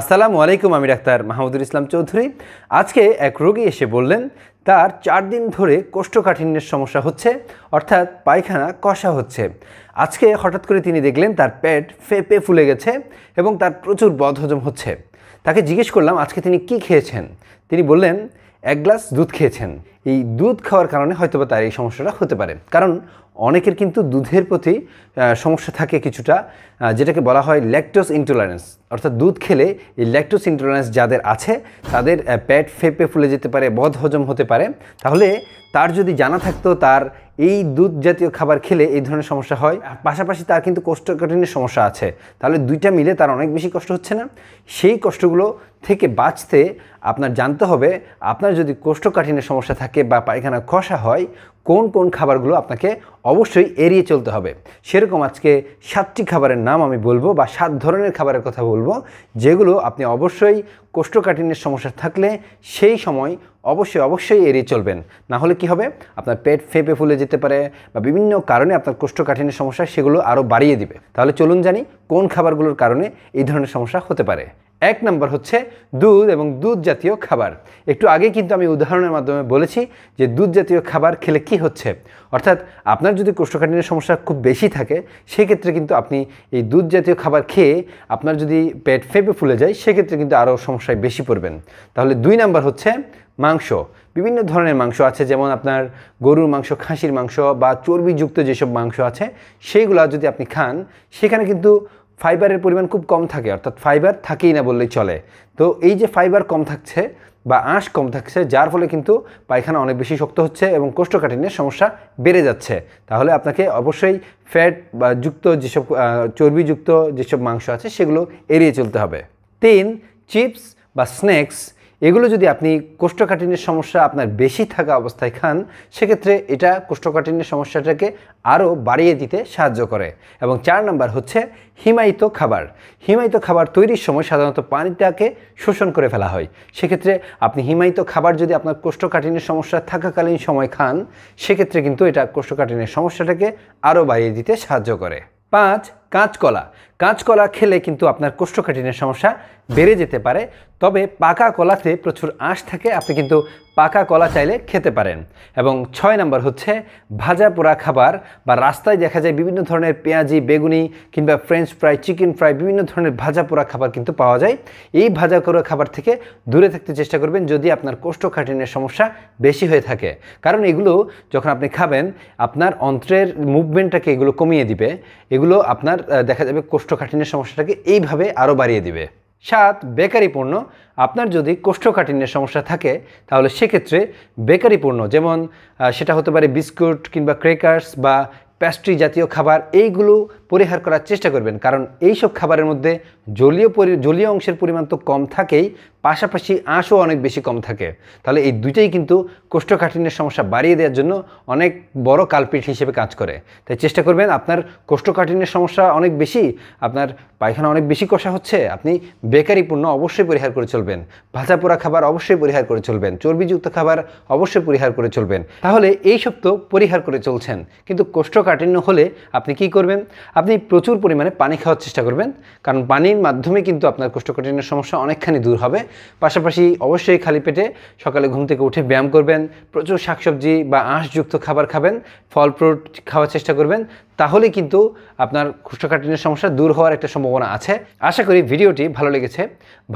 আসসালামু আলাইকুম আমি ডাক্তার মাহমুদুল ইসলাম চৌধুরী আজকে এক রোগী এসে বললেন তার চার দিন ধরে কোষ্ঠকাঠিন্যের সমস্যা হচ্ছে অর্থাৎ পায়খানা কষা হচ্ছে আজকে হঠাৎ করে তিনি দেখলেন তার পেট ফেপে ফুলে গেছে এবং তার প্রচুর বদহজম হচ্ছে তাকে জিজ্ঞেস করলাম আজকে তিনি কি খেয়েছেন তিনি বললেন এক গ্লাস দুধ খেয়েছেন এই দুধ খাওয়ার কারণে হয়তো বা তার এই সমস্যাটা হতে পারে কারণ অনেকের কিন্তু দুধের প্রতি সমস্যা থাকে কিছুটা যেটাকে বলা হয় ল্যাকটোস ইন্টলারেন্স অর্থাৎ দুধ খেলে এই ল্যাকটোস ইন্টলারেন্স যাদের আছে তাদের পেট ফেপে ফুলে যেতে পারে বদ হজম হতে পারে তাহলে তার যদি জানা থাকতো তার এই দুধ জাতীয় খাবার খেলে এই ধরনের সমস্যা হয় পাশাপাশি তার কিন্তু কোষ্ঠকাঠিন্যের সমস্যা আছে তাহলে দুইটা মিলে তার অনেক বেশি কষ্ট হচ্ছে না সেই কষ্টগুলো থেকে বাঁচতে আপনার জানতে হবে আপনার যদি কোষ্ঠকাঠিন্যের সমস্যা থাকে আটকে বা পায়খানা কষা হয় কোন কোন খাবারগুলো আপনাকে অবশ্যই এড়িয়ে চলতে হবে সেরকম আজকে সাতটি খাবারের নাম আমি বলবো বা সাত ধরনের খাবারের কথা বলবো যেগুলো আপনি অবশ্যই কোষ্ঠকাঠিন্যের সমস্যা থাকলে সেই সময় অবশ্যই অবশ্যই এড়িয়ে চলবেন না হলে কি হবে আপনার পেট ফেঁপে ফুলে যেতে পারে বা বিভিন্ন কারণে আপনার কোষ্ঠকাঠিন্যের সমস্যা সেগুলো আরও বাড়িয়ে দিবে তাহলে চলুন জানি কোন খাবারগুলোর কারণে এই ধরনের সমস্যা হতে পারে এক নম্বর হচ্ছে দুধ এবং দুধ জাতীয় খাবার একটু আগে কিন্তু আমি উদাহরণের মাধ্যমে বলেছি যে দুধ জাতীয় খাবার খেলে কি হচ্ছে অর্থাৎ আপনার যদি কোষ্ঠকাঠিন্যের সমস্যা খুব বেশি থাকে সেক্ষেত্রে কিন্তু আপনি এই দুধ জাতীয় খাবার খেয়ে আপনার যদি পেট ফেপে ফুলে যায় সেক্ষেত্রে কিন্তু আরও সমস্যায় বেশি পড়বেন তাহলে দুই নাম্বার হচ্ছে মাংস বিভিন্ন ধরনের মাংস আছে যেমন আপনার গরুর মাংস খাসির মাংস বা চর্বিযুক্ত যেসব মাংস আছে সেইগুলো যদি আপনি খান সেখানে কিন্তু ফাইবারের পরিমাণ খুব কম থাকে অর্থাৎ ফাইবার থাকেই না বললেই চলে তো এই যে ফাইবার কম থাকছে বা আঁশ কম থাকছে যার ফলে কিন্তু পায়খানা অনেক বেশি শক্ত হচ্ছে এবং কোষ্ঠকাঠিন্যের সমস্যা বেড়ে যাচ্ছে তাহলে আপনাকে অবশ্যই ফ্যাট বা যুক্ত যেসব চর্বিযুক্ত যেসব মাংস আছে সেগুলো এড়িয়ে চলতে হবে তিন চিপস বা স্ন্যাক্স এগুলো যদি আপনি কোষ্ঠকাঠিন্যের সমস্যা আপনার বেশি থাকা অবস্থায় খান সেক্ষেত্রে এটা কোষ্ঠকাঠিন্যের সমস্যাটাকে আরও বাড়িয়ে দিতে সাহায্য করে এবং চার নাম্বার হচ্ছে হিমায়িত খাবার হিমায়িত খাবার তৈরির সময় সাধারণত পানিটাকে শোষণ করে ফেলা হয় সেক্ষেত্রে আপনি হিমায়িত খাবার যদি আপনার কোষ্ঠকাঠিন্যের সমস্যা থাকাকালীন সময় খান সেক্ষেত্রে কিন্তু এটা কোষ্ঠকাঠিন্যের সমস্যাটাকে আরও বাড়িয়ে দিতে সাহায্য করে পাঁচ কাঁচকলা কাঁচকলা খেলে কিন্তু আপনার কোষ্ঠকাঠিনের সমস্যা বেড়ে যেতে পারে তবে পাকা কলাতে প্রচুর আঁশ থাকে আপনি কিন্তু পাকা কলা চাইলে খেতে পারেন এবং ছয় নম্বর হচ্ছে ভাজা পোড়া খাবার বা রাস্তায় দেখা যায় বিভিন্ন ধরনের পেঁয়াজি বেগুনি কিংবা ফ্রেঞ্চ ফ্রাই চিকেন ফ্রাই বিভিন্ন ধরনের ভাজা পোড়া খাবার কিন্তু পাওয়া যায় এই ভাজা করা খাবার থেকে দূরে থাকতে চেষ্টা করবেন যদি আপনার কোষ্ঠকাঠিনের সমস্যা বেশি হয়ে থাকে কারণ এগুলো যখন আপনি খাবেন আপনার অন্ত্রের মুভমেন্টটাকে এগুলো কমিয়ে দিবে এগুলো আপনার আপনার দেখা যাবে কোষ্ঠকাঠিন্যের সমস্যাটাকে এইভাবে আরও বাড়িয়ে দিবে সাত বেকারি পণ্য আপনার যদি কোষ্ঠকাঠিন্যের সমস্যা থাকে তাহলে সেক্ষেত্রে বেকারি পণ্য যেমন সেটা হতে পারে বিস্কুট কিংবা ক্রেকার্স বা প্যাস্ট্রি জাতীয় খাবার এইগুলো পরিহার করার চেষ্টা করবেন কারণ এইসব খাবারের মধ্যে জলীয় জলীয় অংশের পরিমাণ তো কম থাকেই পাশাপাশি আঁশও অনেক বেশি কম থাকে তাহলে এই দুইটাই কিন্তু কোষ্ঠকাঠিন্যের সমস্যা বাড়িয়ে দেওয়ার জন্য অনেক বড় কালপিট হিসেবে কাজ করে তাই চেষ্টা করবেন আপনার কোষ্ঠকাঠিন্যের সমস্যা অনেক বেশি আপনার পায়খানা অনেক বেশি কষা হচ্ছে আপনি বেকারি পণ্য অবশ্যই পরিহার করে চলবেন ভাজা পোড়া খাবার অবশ্যই পরিহার করে চলবেন চর্বিযুক্ত খাবার অবশ্যই পরিহার করে চলবেন তাহলে এই সব তো পরিহার করে চলছেন কিন্তু কোষ্ঠ কাঠিন্য হলে আপনি কি করবেন আপনি প্রচুর পরিমাণে পানি খাওয়ার চেষ্টা করবেন কারণ পানির মাধ্যমে কিন্তু আপনার কোষ্ঠকাঠিন্যের সমস্যা অনেকখানি দূর হবে পাশাপাশি অবশ্যই খালি পেটে সকালে ঘুম থেকে উঠে ব্যায়াম করবেন প্রচুর শাকসবজি বা আঁশযুক্ত খাবার খাবেন ফল ফ্রুট খাওয়ার চেষ্টা করবেন তাহলে কিন্তু আপনার কোষ্ঠকাঠিন্যের সমস্যা দূর হওয়ার একটা সম্ভাবনা আছে আশা করি ভিডিওটি ভালো লেগেছে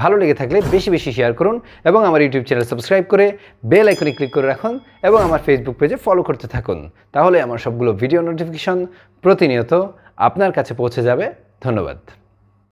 ভালো লেগে থাকলে বেশি বেশি শেয়ার করুন এবং আমার ইউটিউব চ্যানেল সাবস্ক্রাইব করে বেল আইকনে ক্লিক করে রাখুন এবং আমার ফেসবুক পেজে ফলো করতে থাকুন তাহলে আমার সবগুলো ভিডিও নোটিফিকেশন প্রতিনিয়ত আপনার কাছে পৌঁছে যাবে ধন্যবাদ